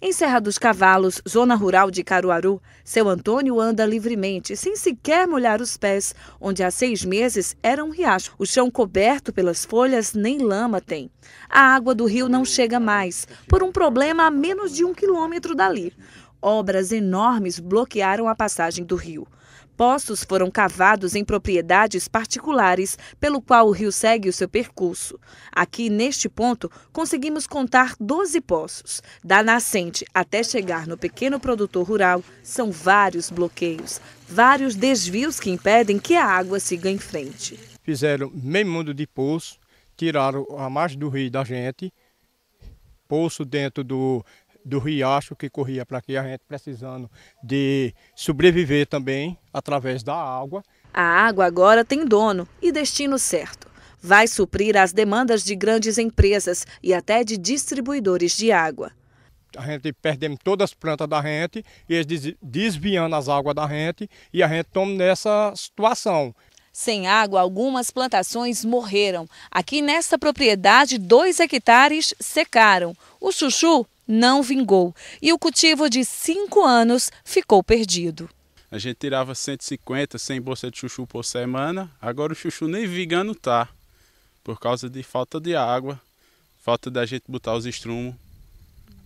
Em Serra dos Cavalos, zona rural de Caruaru, seu Antônio anda livremente, sem sequer molhar os pés, onde há seis meses era um riacho. O chão coberto pelas folhas nem lama tem. A água do rio não chega mais, por um problema a menos de um quilômetro dali obras enormes bloquearam a passagem do rio. Poços foram cavados em propriedades particulares, pelo qual o rio segue o seu percurso. Aqui, neste ponto, conseguimos contar 12 poços. Da nascente até chegar no pequeno produtor rural, são vários bloqueios, vários desvios que impedem que a água siga em frente. Fizeram meio mundo de poço, tiraram a margem do rio da gente, poço dentro do do riacho que corria para aqui, a gente precisando de sobreviver também através da água. A água agora tem dono e destino certo. Vai suprir as demandas de grandes empresas e até de distribuidores de água. A gente perdemos todas as plantas da gente, e eles desviando as águas da gente e a gente toma nessa situação. Sem água, algumas plantações morreram. Aqui nesta propriedade, dois hectares secaram. O chuchu não vingou e o cultivo de cinco anos ficou perdido. A gente tirava 150, 100 bolsas de chuchu por semana, agora o chuchu nem vingando tá, por causa de falta de água, falta da gente botar os estrumos,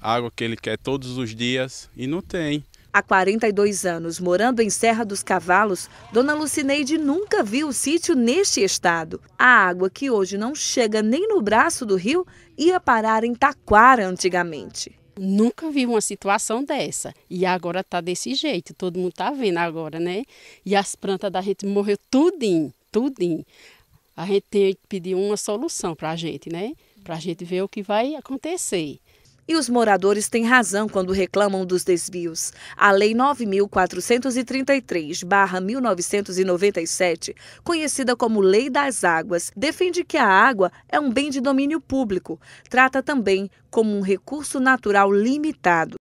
água que ele quer todos os dias e não tem. Há 42 anos, morando em Serra dos Cavalos, Dona Lucineide nunca viu o sítio neste estado. A água que hoje não chega nem no braço do rio ia parar em Taquara antigamente. Nunca vi uma situação dessa. E agora está desse jeito, todo mundo está vendo agora, né? E as plantas da gente morreu tudinho, tudinho. A gente tem que pedir uma solução para a gente, né? Para a gente ver o que vai acontecer. E os moradores têm razão quando reclamam dos desvios. A Lei 9.433-1997, conhecida como Lei das Águas, defende que a água é um bem de domínio público. Trata também como um recurso natural limitado.